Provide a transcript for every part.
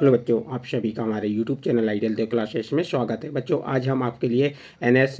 Hello बच्चों आप सभी का हमारे YouTube channel ideal Dev classes में स्वागत है बच्चों आज हम आपके लिए एन एस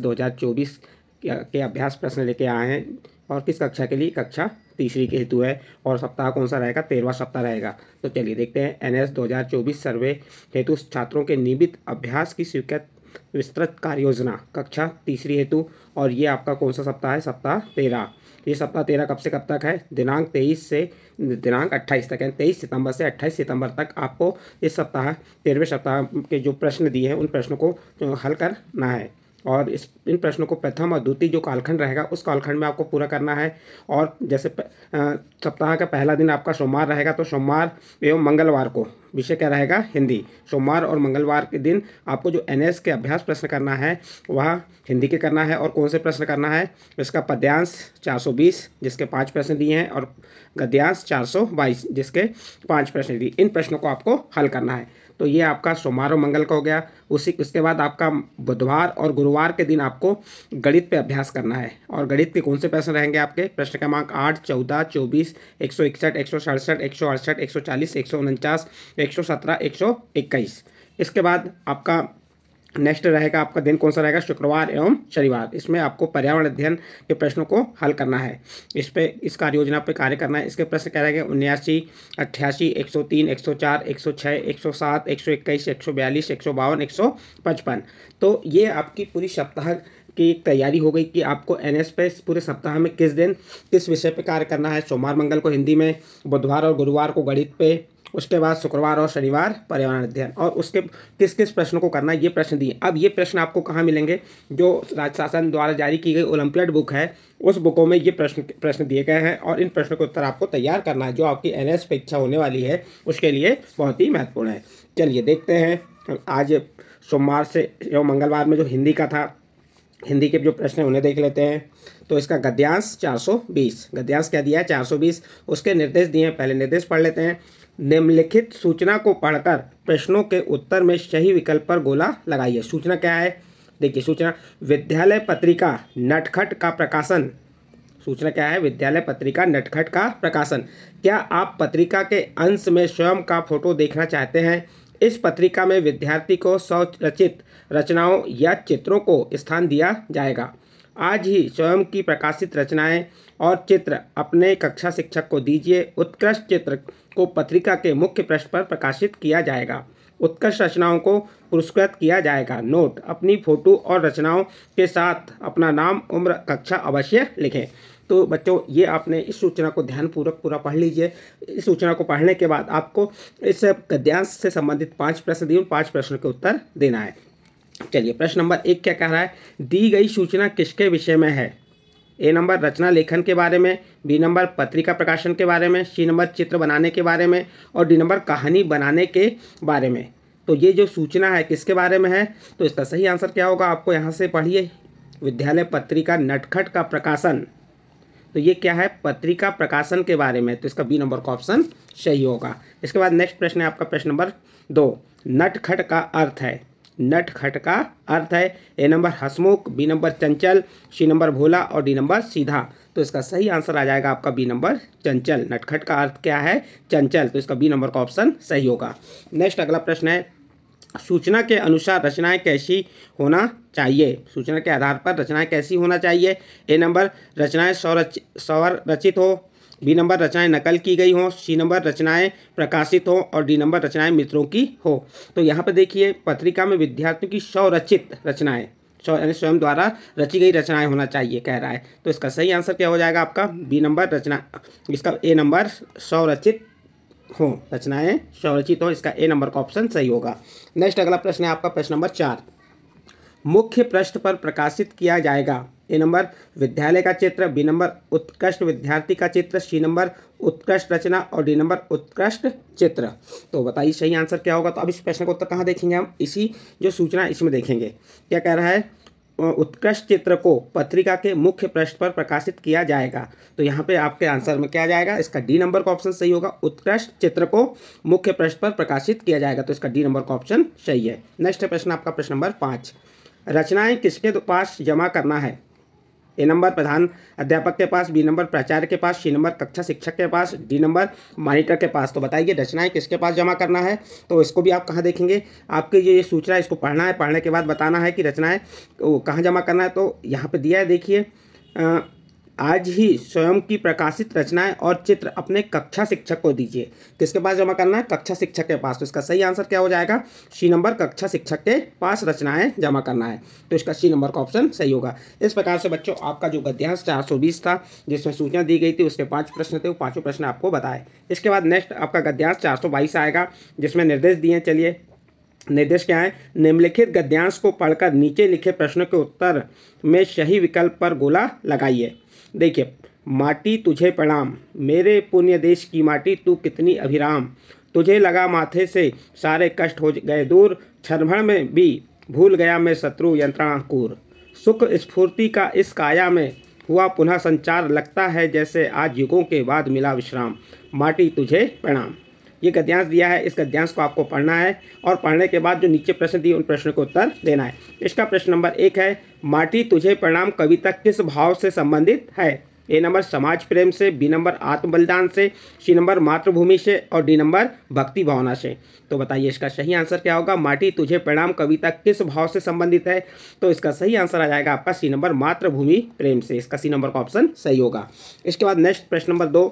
के अभ्यास प्रश्न लेके आए हैं और किस कक्षा के लिए कक्षा तीसरी के हेतु है और सप्ताह कौन सा रहेगा तेरहवा सप्ताह रहेगा तो चलिए देखते हैं एन एस सर्वे हेतु छात्रों के नियमित अभ्यास की स्वीकृति विस्तृत कार्ययोजना कक्षा तीसरी हेतु और ये आपका कौन सा सप्ताह है सप्ताह तेरह ये सप्ताह तेरह कब से कब तक है दिनांक तेईस से दिनांक अट्ठाईस तक है तेईस सितंबर से अट्ठाईस सितंबर तक आपको इस सप्ताह तेरहवें सप्ताह के जो प्रश्न दिए हैं उन प्रश्नों को हल करना है और इस इन प्रश्नों को प्रथम और द्वितीय जो कालखंड रहेगा उस कालखंड में आपको पूरा करना है और जैसे सप्ताह का पहला दिन आपका सोमवार रहेगा तो सोमवार एवं मंगलवार को विषय क्या रहेगा हिंदी सोमवार और मंगलवार के दिन आपको जो एन के अभ्यास प्रश्न करना है वह हिंदी के करना है और कौन से प्रश्न करना है इसका पद्यांश चार जिसके पाँच प्रश्न दिए हैं और गद्यांश चार जिसके पाँच प्रश्न दिए इन प्रश्नों को आपको हल करना है तो ये आपका सोमवार और मंगल का हो गया उसी उसके बाद आपका बुधवार और गुरुवार के दिन आपको गणित पे अभ्यास करना है और गणित के कौन से प्रश्न रहेंगे आपके प्रश्न क्रमांक आठ चौदह चौबीस एक सौ इकसठ एक सौ सड़सठ एक सौ अड़सठ एक सौ चालीस एक सौ उनचास एक सौ सत्रह एक सौ इक्कीस इसके बाद आपका नेक्स्ट रहेगा आपका दिन कौन सा रहेगा शुक्रवार एवं शनिवार इसमें आपको पर्यावरण अध्ययन के प्रश्नों को हल करना है इस पे इस कार्य योजना पर कार्य करना है इसके प्रश्न क्या रहेगा उन्यासी अट्ठासी एक सौ तीन एक सौ चार एक सौ छः एक सौ सात एक सौ इक्कीस एक सौ बयालीस एक सौ बावन एक सौ पचपन तो ये आपकी पूरी सप्ताह की एक तैयारी हो गई कि आपको एन एस पे पूरे सप्ताह में किस दिन किस विषय पर कार्य करना है सोमवार मंगल को हिंदी में बुधवार और गुरुवार को गणित पे उसके बाद शुक्रवार और शनिवार पर्यावरण अध्ययन और उसके किस किस प्रश्न को करना ये प्रश्न दिए अब ये प्रश्न आपको कहाँ मिलेंगे जो राज्य शासन द्वारा जारी की गई ओलंपियड बुक है उस बुकों में ये प्रश्न प्रश्न दिए गए हैं और इन प्रश्नों के उत्तर आपको तैयार करना है जो आपकी एन परीक्षा होने वाली है उसके लिए बहुत ही महत्वपूर्ण है चलिए देखते हैं आज सोमवार से एवं मंगलवार में जो हिंदी का था हिंदी के जो प्रश्न हैं उन्हें देख लेते हैं तो इसका गद्यांश 420 गद्यांश क्या दिया है 420 उसके निर्देश दिए हैं पहले निर्देश पढ़ लेते हैं निम्नलिखित सूचना को पढ़कर प्रश्नों के उत्तर में सही विकल्प पर गोला लगाइए सूचना क्या है देखिए सूचना विद्यालय पत्रिका नटखट का प्रकाशन सूचना क्या है विद्यालय पत्रिका नटखट का प्रकाशन क्या आप पत्रिका के अंश में स्वयं का फोटो देखना चाहते हैं इस पत्रिका में विद्यार्थी को स्वरचित रचनाओं या चित्रों को स्थान दिया जाएगा आज ही स्वयं की प्रकाशित रचनाएं और चित्र अपने कक्षा शिक्षक को दीजिए उत्कृष्ट चित्र को पत्रिका के मुख्य पृष्ठ पर प्रकाशित किया जाएगा उत्कृष्ट रचनाओं को पुरस्कृत किया जाएगा नोट अपनी फ़ोटो और रचनाओं के साथ अपना नाम उम्र कक्षा अवश्य लिखें तो बच्चों ये आपने इस सूचना को ध्यानपूर्वक पूरा पढ़ लीजिए इस सूचना को पढ़ने के बाद आपको इस गद्यांश से संबंधित पाँच प्रश्न दिए उन पाँच प्रश्नों के उत्तर देना है चलिए प्रश्न नंबर एक क्या कह रहा है दी गई सूचना किसके विषय में है ए नंबर रचना लेखन के बारे में बी नंबर पत्रिका प्रकाशन के बारे में सी नंबर चित्र बनाने के बारे में और डी नंबर कहानी बनाने के बारे में तो ये जो सूचना है किसके बारे में है तो इसका सही आंसर क्या होगा आपको यहाँ से पढ़िए विद्यालय पत्रिका नटखट का प्रकाशन तो ये क्या है पत्रिका प्रकाशन के बारे में तो इसका बी नंबर का ऑप्शन सही होगा इसके बाद नेक्स्ट प्रश्न है आपका प्रश्न नंबर दो नटखट का अर्थ है नटखट का अर्थ है ए नंबर हसमुख बी नंबर चंचल सी नंबर भोला और डी नंबर सीधा तो इसका सही आंसर आ जाएगा आपका बी नंबर चंचल नटखट का अर्थ क्या है चंचल तो इसका बी नंबर का ऑप्शन सही होगा नेक्स्ट अगला प्रश्न है सूचना के अनुसार रचनाएं कैसी होना चाहिए सूचना के आधार पर रचनाएं कैसी होना चाहिए ए नंबर रचनाएं स्वरच स्वर रचित हो बी नंबर रचनाएं नकल की गई हों सी नंबर रचनाएं प्रकाशित हों और डी नंबर रचनाएं मित्रों की हो तो यहाँ पर देखिए पत्रिका में विद्यार्थियों की स्वरचित रचनाएं यानी स्वयं द्वारा रची गई रचनाएं होना चाहिए कह रहा है तो इसका सही आंसर क्या हो जाएगा आपका बी नंबर रचना इसका ए नंबर स्वरचित हो रचनाएं स्वरचित हो इसका ए नंबर का ऑप्शन सही होगा नेक्स्ट अगला प्रश्न है आपका प्रश्न नंबर चार मुख्य पृष्ठ पर प्रकाशित किया जाएगा ए नंबर विद्यालय का चित्र बी नंबर उत्कृष्ट विद्यार्थी का चित्र सी नंबर उत्कृष्ट रचना और डी नंबर उत्कृष्ट चित्र तो बताइए सही आंसर क्या होगा तो अब इस प्रश्न का उत्तर कहाँ देखेंगे हम इसी जो सूचना इसमें देखेंगे क्या कह रहा है उत्कृष्ट चित्र को पत्रिका के मुख्य पृष्ठ पर प्रकाशित किया जाएगा तो यहाँ पे आपके आंसर में क्या जाएगा इसका डी नंबर का ऑप्शन सही होगा उत्कृष्ट चित्र को मुख्य पृष्ठ पर प्रकाशित किया जाएगा तो इसका डी नंबर का ऑप्शन सही है नेक्स्ट प्रश्न आपका प्रश्न नंबर पाँच रचनाएं किसके तो पास जमा करना है ए नंबर प्रधान अध्यापक के पास बी नंबर प्राचार्य के पास सी नंबर कक्षा शिक्षक के पास डी नंबर मॉनिटर के पास तो बताइए रचनाएं किसके पास जमा करना है तो इसको भी आप कहाँ देखेंगे आपकी ये ये सूचना है इसको पढ़ना है पढ़ने के बाद बताना है कि रचनाएं कहाँ जमा करना है तो यहाँ पर दिया है देखिए आज ही स्वयं की प्रकाशित रचनाएं और चित्र अपने कक्षा शिक्षक को दीजिए किसके पास जमा करना है कक्षा शिक्षक के पास तो इसका सही आंसर क्या हो जाएगा सी नंबर कक्षा शिक्षक के पास रचनाएं जमा करना है तो इसका सी नंबर का ऑप्शन सही होगा इस प्रकार से बच्चों आपका जो गद्यांश चार सौ बीस था जिसमें सूचना दी गई थी उसके पाँच प्रश्न थे वो पाँचों प्रश्न आपको बताए इसके बाद नेक्स्ट आपका गद्यांश चार सौ बाईस आएगा जिसमें निर्देश दिए चलिए निर्देश क्या है निम्नलिखित गद्यांश को पढ़कर नीचे लिखे प्रश्नों के उत्तर में सही विकल्प पर गोला लगाइए देखिए माटी तुझे प्रणाम मेरे पुण्य देश की माटी तू कितनी अभिराम तुझे लगा माथे से सारे कष्ट हो गए दूर क्षणभण में भी भूल गया मैं शत्रु यंत्रणाकूर सुख स्फूर्ति का इस काया में हुआ पुनः संचार लगता है जैसे आज युगों के बाद मिला विश्राम माटी तुझे प्रणाम ये गद्यांश दिया है इस गद्यांश को आपको पढ़ना है और पढ़ने के बाद जो नीचे प्रश्न दिए उन प्रश्नों को उत्तर देना है इसका प्रश्न नंबर एक है माटी तुझे प्रणाम कविता किस भाव से संबंधित है ए नंबर समाज प्रेम से बी नंबर आत्म बलिदान से सी नंबर मातृभूमि से और डी नंबर भक्ति भावना से तो बताइए इसका सही आंसर क्या होगा माटी तुझे प्रणाम कविता किस भाव से संबंधित है तो इसका सही आंसर आ जाएगा आपका सी नंबर मातृभूमि प्रेम से इसका सी नंबर का ऑप्शन सही होगा इसके बाद नेक्स्ट प्रश्न नंबर दो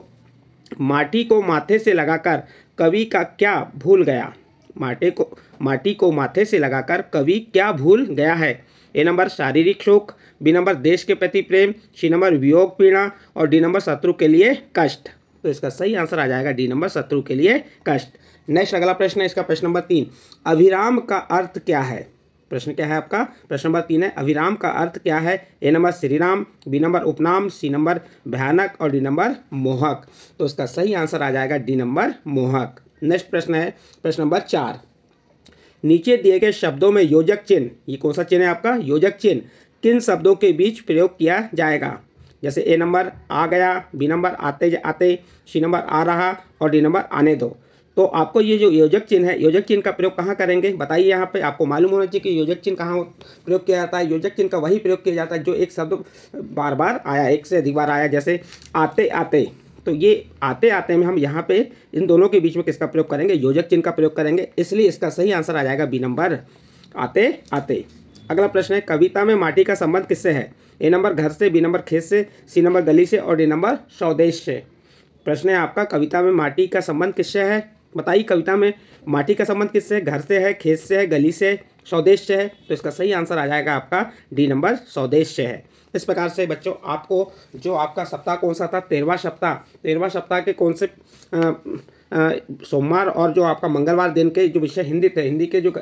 माटी को माथे से लगाकर कवि का क्या भूल गया माटे को माटी को माथे से लगाकर कवि क्या भूल गया है ए नंबर शारीरिक शोक बी नंबर देश के प्रति प्रेम सी नंबर वियोग पीड़ा और डी नंबर शत्रु के लिए कष्ट तो इसका सही आंसर आ जाएगा डी नंबर शत्रु के लिए कष्ट नेक्स्ट अगला प्रश्न है इसका प्रश्न नंबर तीन अभिराम का अर्थ क्या है प्रश्न क्या है आपका प्रश्न नंबर तीन है अविराम का अर्थ क्या है A number Shriram B number उपनाम सी नंबर भयानक और डी नंबर मोहक तो उसका सही आंसर आ जाएगा डी नंबर मोहक नेक्स्ट प्रश्न है प्रश्न नंबर चार नीचे दिए गए शब्दों में योजक चिन्ह ये कौन सा चिन्ह है आपका योजक चिन्ह किन शब्दों के बीच प्रयोग किया जाएगा जैसे ए नंबर आ गया बी नंबर आते आते सी नंबर आ रहा और डी नंबर आने दो तो आपको ये जो योजक चिन्ह है योजक चिन्ह का प्रयोग कहाँ करेंगे बताइए यहाँ पे आपको मालूम होना चाहिए कि योजक चिन्ह कहाँ प्रयोग किया जाता है योजक चिन्ह का वही प्रयोग किया जाता है जो एक शब्द बार बार आया एक से अधिक बार आया जैसे आते आते तो ये आते आते में हम यहाँ पे इन दोनों के बीच में किसका प्रयोग करेंगे योजक चिन्ह का प्रयोग करेंगे इसलिए इसका सही आंसर आ जाएगा बी नंबर आते आते अगला प्रश्न है कविता में माटी का संबंध किससे है ए नंबर घर से बी नंबर खेत से सी नंबर गली से और डी नंबर स्वदेश से प्रश्न है आपका कविता में माटी का संबंध किससे है बताइए कविता में माटी का संबंध किससे घर से है खेत से है गली से स्वदेश से है तो इसका सही आंसर आ जाएगा आपका डी नंबर स्वदेश से है इस प्रकार से बच्चों आपको जो आपका सप्ताह कौन सा था तेरवा सप्ताह तेरवा सप्ताह के कौन से सोमवार और जो आपका मंगलवार दिन के जो विषय हिंदी थे हिंदी के जो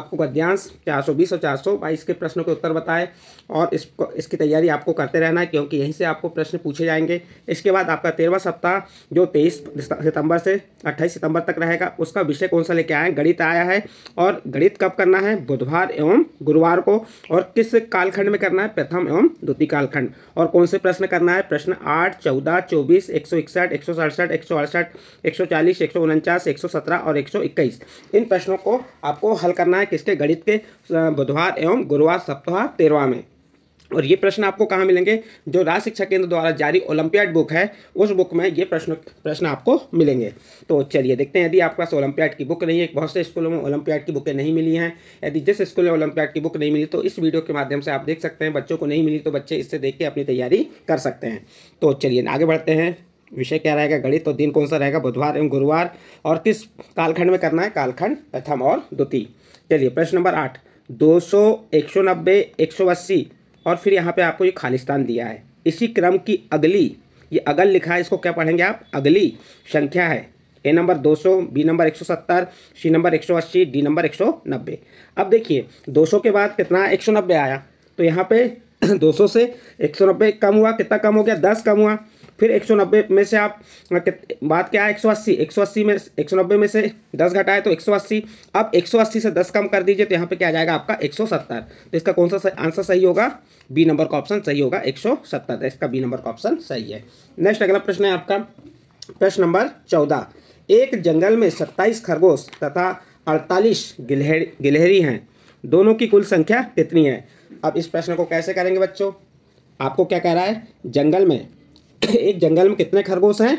आपको गद्यांश चार सौ बीस और चार सौ बाईस के प्रश्नों के उत्तर बताए और इसको इसकी तैयारी आपको करते रहना है क्योंकि यहीं से आपको प्रश्न पूछे जाएंगे इसके बाद आपका तेरहवा सप्ताह जो तेईस सितंबर से अट्ठाईस सितंबर तक रहेगा उसका विषय कौन सा लेके आए गणित आया है और गणित कब करना है बुधवार एवं गुरुवार को और किस कालखंड में करना है प्रथम एवं द्वितीय कालखंड और कौन से प्रश्न करना है प्रश्न आठ चौदह चौबीस एक सौ इकसठ एक सौ सड़सठ एक सौ अड़सठ एक सौ चालीस एक सौ उनचास एक सौ सत्रह और एक सौ इक्कीस इन प्रश्नों को आपको हल करना है किसके गणित के बुधवार एवं गुरुवार सप्ताह तेरवा में और ये प्रश्न आपको कहाँ मिलेंगे जो राज्य शिक्षा केंद्र द्वारा जारी ओलंपियाड बुक है उस बुक में ये प्रश्न प्रश्न आपको मिलेंगे तो चलिए देखते हैं यदि आपके पास ओलंपियाड की बुक नहीं है बहुत से स्कूलों में ओलंपियाड की बुकें नहीं मिली हैं यदि जिस स्कूल में ओलंपियाड की बुक नहीं मिली तो इस वीडियो के माध्यम से आप देख सकते हैं बच्चों को नहीं मिली तो बच्चे इससे देख के अपनी तैयारी कर सकते हैं तो चलिए आगे बढ़ते हैं विषय क्या रहेगा गणित तो दिन कौन सा रहेगा बुधवार एवं गुरुवार और किस कालखंड में करना है कालखंड प्रथम और द्वितीय चलिए प्रश्न नंबर आठ दो सौ एक सौ नब्बे एक सौ अस्सी और फिर यहाँ पे आपको ये खालिस्तान दिया है इसी क्रम की अगली ये अगल लिखा है इसको क्या पढ़ेंगे आप अगली संख्या है A number 200, B number 170, C number 180, D number 190। अब देखिए 200 के बाद कितना 190 आया तो यहाँ पे 200 से 190 कम हुआ कितना कम हो गया 10 कम हुआ फिर एक में से आप बात क्या है एक सौ में एक में से दस घटाए तो एक अब एक से दस कम कर दीजिए तो यहाँ पर क्या आ जाएगा आपका एक तो इसका कौन सा आंसर सही होगा बी नंबर का ऑप्शन सही होगा 170 तो इसका बी नंबर का ऑप्शन सही है नेक्स्ट अगला प्रश्न है आपका प्रश्न नंबर चौदह एक जंगल में सत्ताईस खरगोश तथा अड़तालीस गिलहरी गिलहरी हैं दोनों की कुल संख्या कितनी है अब इस प्रश्न को कैसे करेंगे बच्चों आपको क्या कह रहा है जंगल में एक जंगल में कितने खरगोश हैं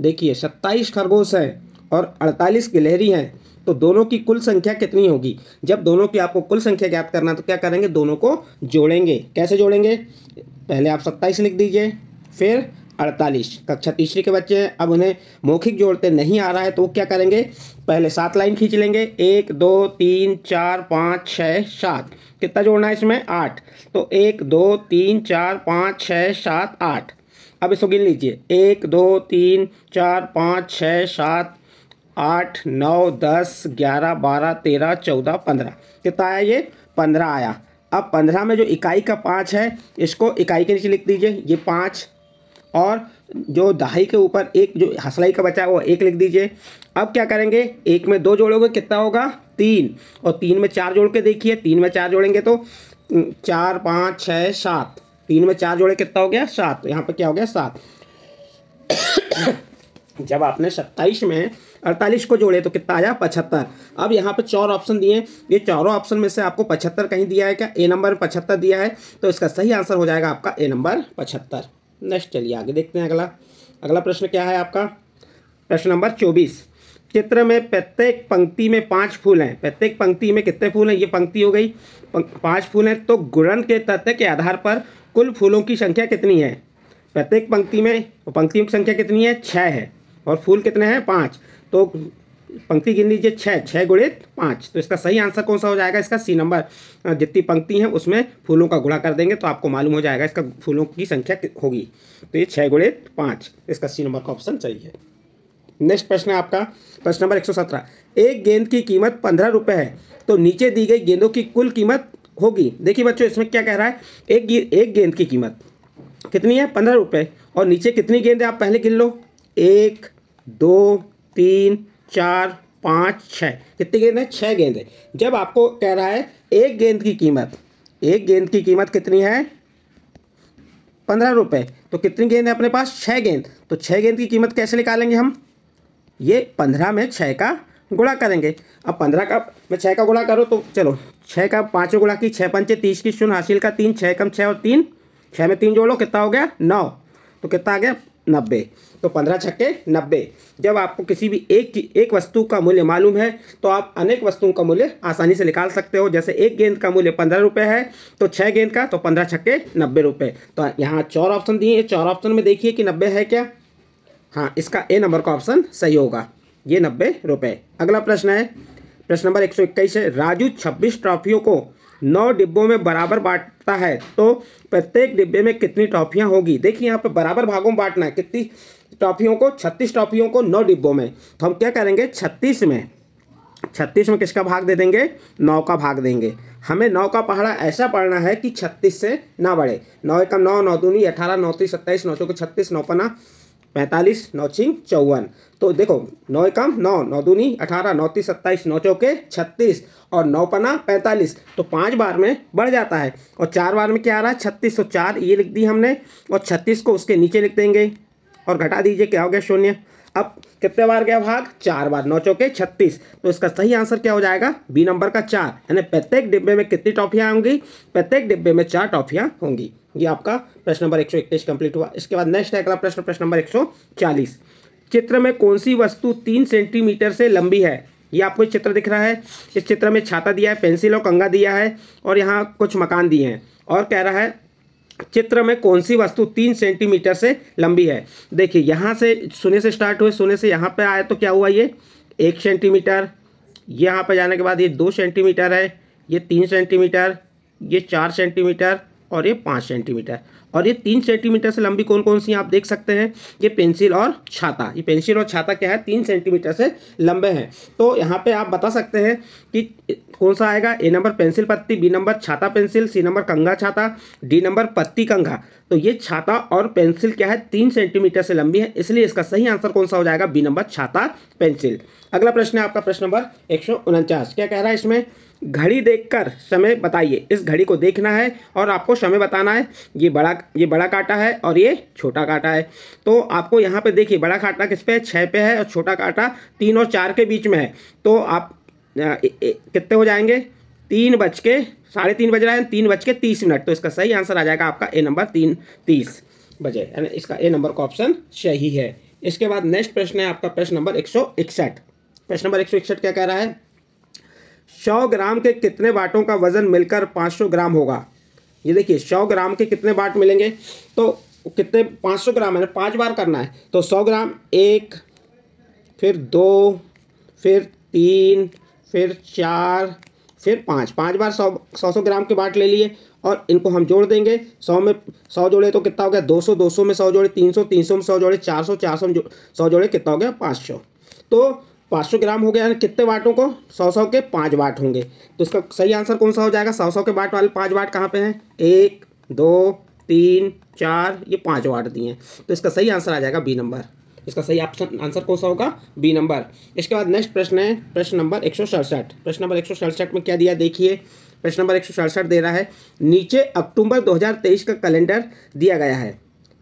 देखिए सत्ताईस खरगोश हैं और अड़तालीस गिलहरी हैं तो दोनों की कुल संख्या कितनी होगी जब दोनों की आपको कुल संख्या ज्ञात करना तो क्या करेंगे दोनों को जोड़ेंगे कैसे जोड़ेंगे पहले आप सत्ताईस लिख दीजिए फिर अड़तालीस कक्षा तीसरी के बच्चे हैं अब उन्हें मौखिक जोड़ते नहीं आ रहा है तो वो क्या करेंगे पहले सात लाइन खींच लेंगे एक दो तीन चार पाँच छः सात कितना जोड़ना है इसमें आठ तो एक दो तीन चार पाँच छः सात आठ अब इसको गिन लीजिए एक दो तीन चार पाँच छः सात आठ नौ दस ग्यारह बारह तेरह चौदह पंद्रह कितना आया ये पंद्रह आया अब पंद्रह में जो इकाई का पाँच है इसको इकाई के नीचे लिख दीजिए ये पाँच और जो दहाई के ऊपर एक जो हसलाई का बचा है वो एक लिख दीजिए अब क्या करेंगे एक में दो जोड़ोगे कितना होगा तीन और तीन में चार जोड़ के देखिए तीन में चार जोड़ेंगे तो चार पाँच छः सात तीन में चार जोड़े कितना हो गया सात यहाँ पर क्या हो गया सात जब आपने सत्ताईस में अड़तालीस को जोड़े तो कितना आया पचहत्तर अब यहाँ पे चार ऑप्शन दिए ये चारों ऑप्शन में से आपको पचहत्तर कहीं दिया है क्या ए नंबर पचहत्तर दिया है तो इसका सही आंसर हो जाएगा आपका ए नंबर पचहत्तर नेक्स्ट चलिए आगे देखते हैं अगला अगला प्रश्न क्या है आपका प्रश्न नंबर चौबीस चित्र में प्रत्येक पंक्ति में पांच फूल हैं प्रत्येक पंक्ति में कितने फूल हैं ये पंक्ति हो गई पांच फूल हैं तो गुणन के तथ्य के आधार पर कुल फूलों की संख्या कितनी है प्रत्येक पंक्ति में पंक्तियों की संख्या कितनी है छः है और फूल कितने हैं पाँच तो पंक्ति गिन लीजिए छः छः गुणित पाँच तो इसका सही आंसर कौन सा हो जाएगा इसका सी नंबर जितनी पंक्ति है उसमें फूलों का गुणा कर देंगे तो आपको मालूम हो जाएगा इसका फूलों की संख्या होगी तो ये छः गुणित पाँच इसका सी नंबर का ऑप्शन सही है नेक्स्ट प्रश्न है आपका प्रश्न नंबर एक सौ सत्रह एक गेंद की कीमत पंद्रह रुपये है तो नीचे दी गई गेंदों की कुल कीमत होगी देखिए बच्चों इसमें क्या कह रहा है एक एक गेंद की कीमत कितनी है पंद्रह रुपये और नीचे कितनी गेंद है आप पहले गिन लो एक दो तीन चार पाँच छः कितनी गेंद है छः गेंद है जब आपको कह रहा है एक गेंद की कीमत एक गेंद की कीमत कितनी है पंद्रह रुपये तो कितनी गेंद है अपने पास छः गेंद तो छः गेंद की कीमत कैसे निकालेंगे हम ये पंद्रह में छः का गुणा करेंगे अब पंद्रह का मैं छः का गुणा करो तो चलो छः का पाँचों गुणा की छः पंचे तीस की शून्य हासिल का तीन छः कम छः और तीन छः में तीन जोड़ लो कितना हो गया नौ तो कितना आ गया नब्बे तो पंद्रह छक्के नब्बे जब आपको किसी भी एक एक वस्तु का मूल्य मालूम है तो आप अनेक वस्तुओं का मूल्य आसानी से निकाल सकते हो जैसे एक गेंद का मूल्य पंद्रह रुपये है तो छः गेंद का तो पंद्रह छक्के नब्बे रुपये तो यहाँ चार ऑप्शन दिए चार ऑप्शन में देखिए कि नब्बे है क्या हाँ इसका ए नंबर का ऑप्शन सही होगा ये नब्बे रुपये अगला प्रश्न है प्रश्न नंबर एक सौ इक्कीस है राजू छब्बीस ट्रॉफियों को नौ डिब्बों में बराबर बांटता है तो प्रत्येक डिब्बे में कितनी ट्रॉफियां होगी देखिए यहाँ पर बराबर भागों में बांटना है कितनी ट्रॉफियों को छत्तीस ट्रॉफियों को नौ डिब्बों में तो हम क्या करेंगे छत्तीस में छत्तीस में किसका भाग दे देंगे नौ का भाग देंगे हमें नौ का पहाड़ा ऐसा पढ़ना है कि छत्तीस से ना बढ़े नौ एक नौ नौ दूनी अठारह नौ तीस सत्ताईस नौ सौ छत्तीस नौ पना पैंतालीस नौ छिंग चौवन तो देखो नौ एकम नौ नौ दूनी अठारह नौ तीस सत्ताईस नौ चौके छत्तीस और नौ पना पैंतालीस तो पाँच बार में बढ़ जाता है और चार बार में क्या आ रहा है छत्तीस सौ तो चार ये लिख दी हमने और छत्तीस को उसके नीचे लिख देंगे और घटा दीजिए क्या हो गया शून्य अब कितने बार गया भाग चार बार नौ चौके छत्तीस तो इसका सही आंसर क्या हो जाएगा बी नंबर का चार यानी प्रत्येक डिब्बे में कितनी टॉफियाँ होंगी प्रत्येक डिब्बे में चार टॉफियाँ होंगी ये आपका प्रश्न नंबर एक सौ कंप्लीट हुआ इसके बाद नेक्स्ट अगला प्रश्न प्रश्न नंबर एक सौ चालीस चित्र में कौन सी वस्तु तीन सेंटीमीटर से लंबी है ये आपको चित्र दिख रहा है इस चित्र में छाता दिया है पेंसिल और कंगा दिया है और यहाँ कुछ मकान दिए हैं और कह रहा है चित्र में कौन सी वस्तु तीन सेंटीमीटर से लंबी है देखिए यहाँ से सुने से स्टार्ट हुए सुने से यहाँ पे आए तो क्या हुआ ये एक सेंटीमीटर यहाँ पे जाने के बाद ये दो सेंटीमीटर है ये तीन सेंटीमीटर ये चार सेंटीमीटर और ये पाँच सेंटीमीटर और ये तीन सेंटीमीटर से लंबी कौन कौन सी आप देख सकते हैं ये पेंसिल और छाता ये पेंसिल और छाता क्या है तीन सेंटीमीटर से लंबे हैं तो यहाँ पे आप बता सकते हैं कि कौन सा आएगा ए नंबर पेंसिल पत्ती बी नंबर छाता पेंसिल सी नंबर कंघा छाता डी नंबर पत्ती कंघा तो ये छाता और पेंसिल क्या है तीन सेंटीमीटर से लंबी है इसलिए इसका सही आंसर कौन सा हो जाएगा बी नंबर छाता पेंसिल अगला प्रश्न है आपका प्रश्न नंबर एक क्या कह रहा है इसमें घड़ी देखकर समय बताइए इस घड़ी को देखना है और आपको समय बताना है ये बड़ा ये बड़ा काटा है और ये छोटा काटा है तो आपको यहाँ पे देखिए बड़ा काटा किस पे है छः पे है और छोटा काटा तीन और चार के बीच में है तो आप कितने हो जाएंगे तीन बज के साढ़े तीन बज रहा है तीन बज के तीस मिनट तो इसका सही आंसर आ जाएगा आपका ए नंबर तीन तीस बजे यानी इसका ए नंबर का ऑप्शन सही है इसके बाद नेक्स्ट प्रश्न है आपका प्रश्न नंबर एक सौ इकसठ प्रश्न नंबर एक सौ इकसठ क्या कह रहा है सौ ग्राम के कितने बाटों का वज़न मिलकर पाँच सौ ग्राम होगा ये देखिए सौ ग्राम के कितने बाट मिलेंगे तो कितने पाँच सौ ग्राम है ना पाँच बार करना है तो सौ ग्राम एक फिर दो फिर तीन फिर चार फिर पाँच पाँच बार सौ सौ सौ ग्राम के बाट ले लिए और इनको हम जोड़ देंगे सौ में सौ जोड़े तो कितना हो गया दो सौ दो सौ में सौ जोड़े तीन सौ तीन सौ में सौ जोड़े चार सौ चार सौ में सौ जोड़े कितना हो गया पाँच सौ तो पाँच सौ ग्राम हो गया कितने वाटों को सौ सौ के पाँच वाट होंगे तो इसका सही आंसर कौन सा हो जाएगा सौ सौ के वाट वाले पाँच वाट कहाँ पे हैं एक दो तीन चार ये पाँच वाट दिए हैं तो इसका सही आंसर आ जाएगा बी नंबर इसका सही ऑप्शन आंसर कौन सा होगा बी नंबर इसके बाद नेक्स्ट प्रश्न है प्रश्न नंबर एक प्रश्न नंबर एक में क्या दिया देखिए प्रश्न नंबर एक दे रहा है नीचे अक्टूबर दो का कैलेंडर दिया गया है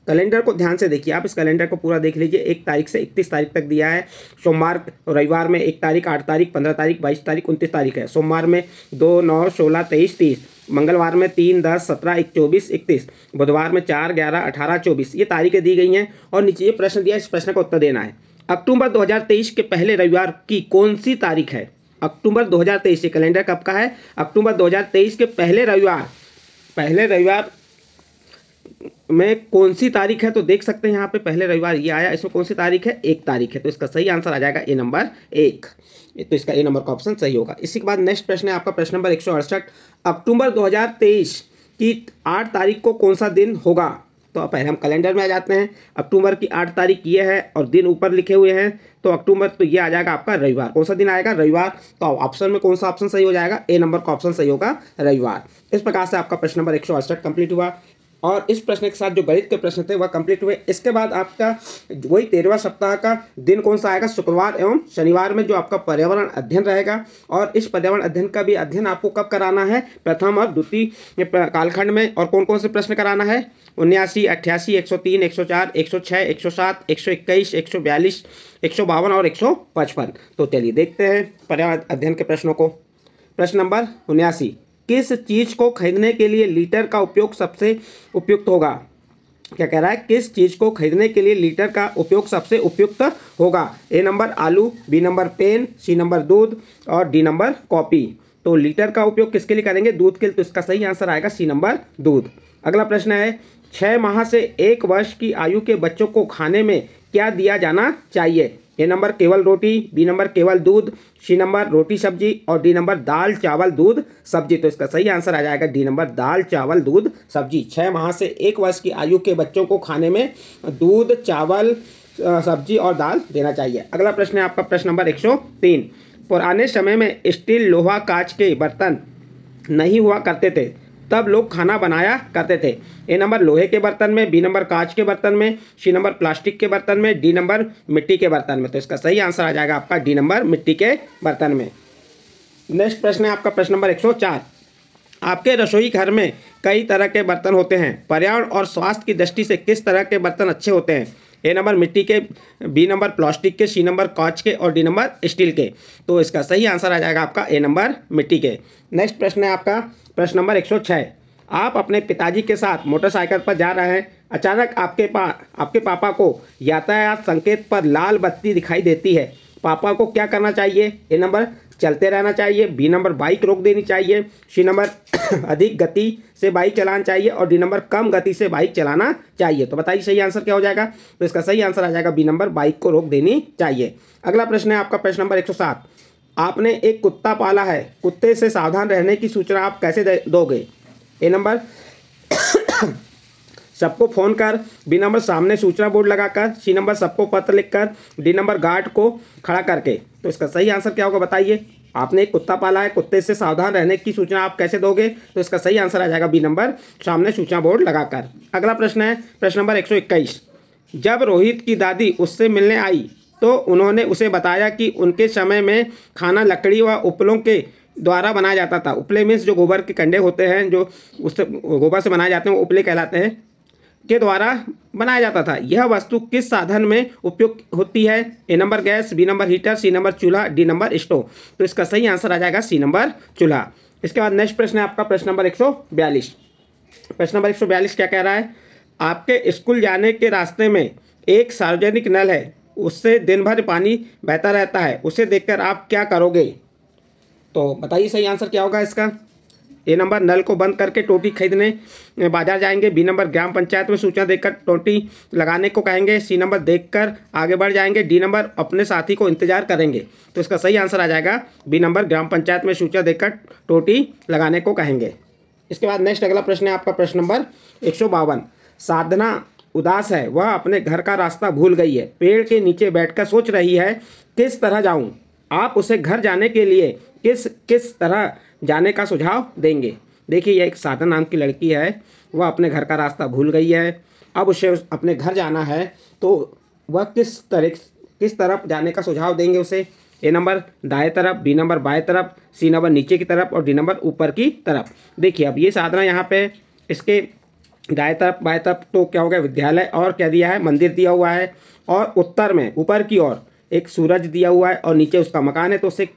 कैलेंडर को ध्यान से देखिए आप इस कैलेंडर को पूरा देख लीजिए एक तारीख से इकतीस तारीख तक दिया है सोमवार रविवार में एक तारीख आठ तारीख पंद्रह तारीख बाईस तारीख उनतीस तारीख है सोमवार में दो नौ सोलह तेईस तीस मंगलवार में तीन दस सत्रह एक चौबीस इकतीस बुधवार में चार ग्यारह अठारह चौबीस ये तारीखें दी गई हैं और नीचे ये प्रश्न दिया इस प्रश्न का उत्तर देना है अक्टूबर 2023 के पहले रविवार की कौन सी तारीख है अक्टूबर 2023 ये कैलेंडर कब का है अक्टूबर 2023 के पहले रविवार पहले रविवार में कौन सी तारीख है तो देख सकते हैं यहाँ पे पहले रविवार ये आया इसमें कौन सी तारीख है एक तारीख है तो इसका सही आंसर आ जाएगा ए नंबर एक तो इसका ए नंबर का ऑप्शन सही होगा इसी के बाद नेक्स्ट प्रश्न है आपका प्रश्न नंबर एक अक्टूबर दो की आठ तारीख को कौन सा दिन होगा तो पहले हम कैलेंडर में आ जाते हैं अक्टूबर की आठ तारीख ये है और दिन ऊपर लिखे हुए हैं तो अक्टूबर तो ये आ जाएगा आपका रविवार कौन सा दिन आएगा रविवार तो ऑप्शन में कौन सा ऑप्शन सही हो जाएगा ए नंबर का ऑप्शन सही होगा रविवार इस प्रकार से आपका प्रश्न नंबर एक सौ कंप्लीट हुआ और इस प्रश्न के साथ जो गणित के प्रश्न थे वह कंप्लीट हुए इसके बाद आपका वही तेरहवा सप्ताह का दिन कौन सा आएगा शुक्रवार एवं शनिवार में जो आपका पर्यावरण अध्ययन रहेगा और इस पर्यावरण अध्ययन का भी अध्ययन आपको कब कराना है प्रथम और द्वितीय कालखंड में और कौन कौन से प्रश्न कराना है उन्यासी अट्ठासी एक सौ तीन एक सौ चार एक सौ छः एक सौ सात एक सौ इक्कीस एक सौ बयालीस एक सौ बावन और एक सौ पचपन तो चलिए देखते हैं पर्यावरण अध्ययन के प्रश्नों को प्रश्न नंबर उन्यासी किस चीज़ को खरीदने के लिए लीटर का उपयोग सबसे उपयुक्त होगा क्या कह रहा है किस चीज़ को खरीदने के लिए लीटर का उपयोग सबसे उपयुक्त होगा ए नंबर आलू B number pen C number दूध और डी नंबर कॉपी तो लीटर का उपयोग किसके लिए करेंगे दूध के लिए तो इसका सही आंसर आएगा सी नंबर दूध अगला प्रश्न है छः माह से एक वर्ष की आयु के बच्चों को खाने में क्या दिया जाना चाहिए ए नंबर केवल रोटी बी नंबर केवल दूध सी नंबर रोटी सब्जी और डी नंबर दाल चावल दूध सब्जी तो इसका सही आंसर आ जाएगा डी नंबर दाल चावल दूध सब्जी छः माह से एक वर्ष की आयु के बच्चों को खाने में दूध चावल सब्जी और दाल देना चाहिए अगला प्रश्न है आपका प्रश्न नंबर एक सौ तीन पुराने समय में स्टील लोहा कांच के बर्तन नहीं हुआ करते थे तब लोग खाना बनाया करते थे ए नंबर लोहे के बर्तन में बी नंबर कांच के बर्तन में सी नंबर प्लास्टिक के बर्तन में डी नंबर मिट्टी के बर्तन में तो इसका सही आंसर आ जाएगा आपका डी नंबर मिट्टी के बर्तन में नेक्स्ट प्रश्न है आपका प्रश्न नंबर 104 आपके रसोई घर में कई तरह के बर्तन होते हैं पर्यावरण और स्वास्थ्य की दृष्टि से किस तरह के बर्तन अच्छे होते हैं ए नंबर मिट्टी के बी नंबर प्लास्टिक के सी नंबर कांच के और डी नंबर स्टील के तो इसका सही आंसर आ जाएगा आपका ए नंबर मिट्टी के नेक्स्ट प्रश्न है आपका प्रश्न नंबर एक आप अपने पिताजी के साथ मोटरसाइकिल पर जा रहे हैं अचानक आपके पा आपके पापा को यातायात संकेत पर लाल बत्ती दिखाई देती है पापा को क्या करना चाहिए ए नंबर चलते रहना चाहिए बी नंबर बाइक रोक देनी चाहिए सी नंबर अधिक गति से बाइक चलाना चाहिए और डी नंबर कम गति से बाइक चलाना चाहिए तो बताइए सही आंसर क्या हो जाएगा तो इसका सही आंसर आ जाएगा बी नंबर बाइक को रोक देनी चाहिए अगला प्रश्न है आपका प्रश्न नंबर एक आपने एक कुत्ता पाला है कुत्ते से सावधान रहने की सूचना आप कैसे दोगे ए नंबर सबको फ़ोन कर बी नंबर सामने सूचना बोर्ड लगाकर सी नंबर सबको पत्र लिखकर डी नंबर गार्ड को खड़ा करके तो इसका सही आंसर क्या होगा बताइए आपने एक कुत्ता पाला है कुत्ते से सावधान रहने की सूचना आप कैसे दोगे तो इसका सही आंसर आ जाएगा बी नंबर सामने सूचना बोर्ड लगाकर अगला प्रश्न है प्रश्न नंबर एक जब रोहित की दादी उससे मिलने आई तो उन्होंने उसे बताया कि उनके समय में खाना लकड़ी व उपलों के द्वारा बनाया जाता था उपले मीन्स जो गोबर के कंडे होते हैं जो उससे गोबर से बनाए जाते हैं वो उपले कहलाते हैं के द्वारा बनाया जाता था यह वस्तु किस साधन में उपयोग होती है A number gas B number heater C number चूल्हा डी नंबर स्टोव तो इसका सही आंसर आ जाएगा सी नंबर चूल्हा इसके बाद नेक्स्ट प्रश्न है आपका प्रश्न नंबर एक प्रश्न नंबर एक क्या कह रहा है आपके स्कूल जाने के रास्ते में एक सार्वजनिक नल है उससे दिन भर पानी बहता रहता है उसे देखकर आप क्या करोगे तो बताइए सही आंसर क्या होगा इसका ए नंबर नल को बंद करके टोटी खरीदने बाजार जाएंगे बी नंबर ग्राम पंचायत में सूचना देकर टोटी लगाने को कहेंगे सी नंबर देखकर आगे बढ़ जाएंगे डी नंबर अपने साथी को इंतजार करेंगे तो इसका सही आंसर आ जाएगा बी नंबर ग्राम पंचायत में सूचना देकर टोटी लगाने को कहेंगे इसके बाद नेक्स्ट अगला प्रश्न है आपका प्रश्न नंबर एक साधना उदास है वह अपने घर का रास्ता भूल गई है पेड़ के नीचे बैठकर सोच रही है किस तरह जाऊं आप उसे घर जाने के लिए किस किस तरह जाने का सुझाव देंगे देखिए यह एक साधन नाम की लड़की है वह अपने घर का रास्ता भूल गई है अब उसे अपने घर जाना है तो वह किस तरह किस तरफ जाने का सुझाव देंगे उसे ए नंबर दाएं तरफ बी नंबर बाएं तरफ सी नंबर नीचे की तरफ और डी नंबर ऊपर की तरफ देखिए अब ये साधना यहाँ पे इसके दाएं तरफ बाएं तरफ तो क्या हो गया विद्यालय और क्या दिया है मंदिर दिया हुआ है और उत्तर में ऊपर की ओर एक सूरज दिया हुआ है और नीचे उसका मकान है तो उसे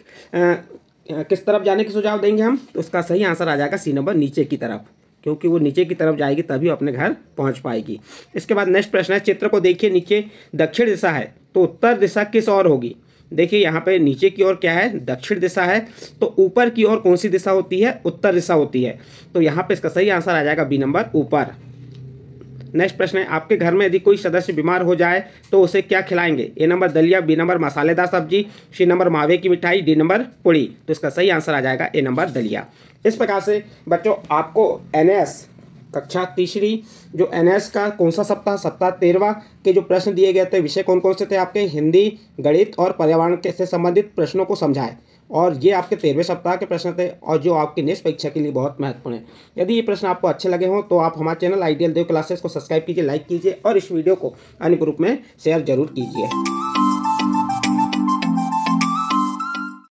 किस तरफ जाने की सुझाव देंगे हम तो उसका सही आंसर आ जाएगा सी नंबर नीचे की तरफ क्योंकि वो नीचे की तरफ जाएगी तभी अपने घर पहुंच पाएगी इसके बाद नेक्स्ट प्रश्न है चित्र को देखिए नीचे दक्षिण दिशा है तो उत्तर दिशा किस ओर होगी देखिए यहाँ पे नीचे की ओर क्या है दक्षिण दिशा है तो ऊपर की ओर कौन सी दिशा होती है उत्तर दिशा होती है तो यहाँ पे इसका सही आंसर आ जाएगा बी नंबर ऊपर नेक्स्ट प्रश्न है आपके घर में यदि कोई सदस्य बीमार हो जाए तो उसे क्या खिलाएंगे ए नंबर दलिया बी नंबर मसालेदार सब्जी सी नंबर मावे की मिठाई डी नंबर पुड़ी तो इसका सही आंसर आ जाएगा ए नंबर दलिया इस प्रकार से बच्चों आपको एन कक्षा तीसरी जो एन का कौन सा सप्ताह सप्ताह तेरवा के जो प्रश्न दिए गए थे विषय कौन कौन से थे आपके हिंदी गणित और पर्यावरण से संबंधित प्रश्नों को समझाएं और ये आपके तेरहवें सप्ताह के प्रश्न थे और जो आपकी नेक्स्ट परीक्षा के लिए बहुत महत्वपूर्ण है यदि ये प्रश्न आपको अच्छे लगे हों तो आप हमारे चैनल आइडियल देव क्लासेस को सब्सक्राइब कीजिए लाइक कीजिए और इस वीडियो को अन्य ग्रुप में शेयर जरूर कीजिए